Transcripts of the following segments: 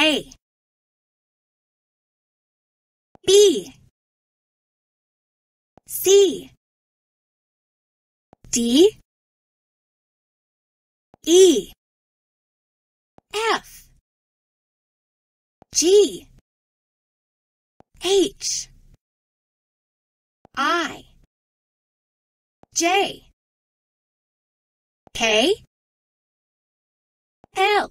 A B C D E F G H I J K L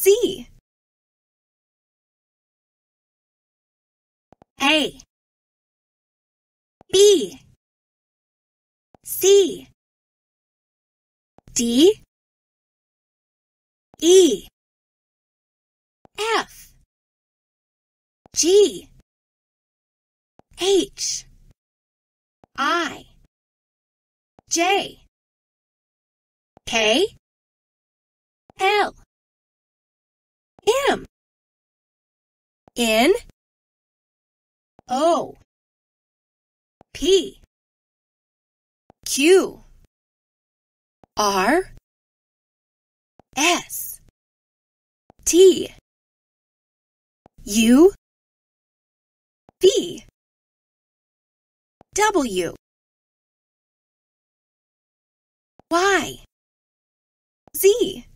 Z. A. B. C. D. E. F. G. H. I. J. K. L. N O P Q R S T U V W Y Z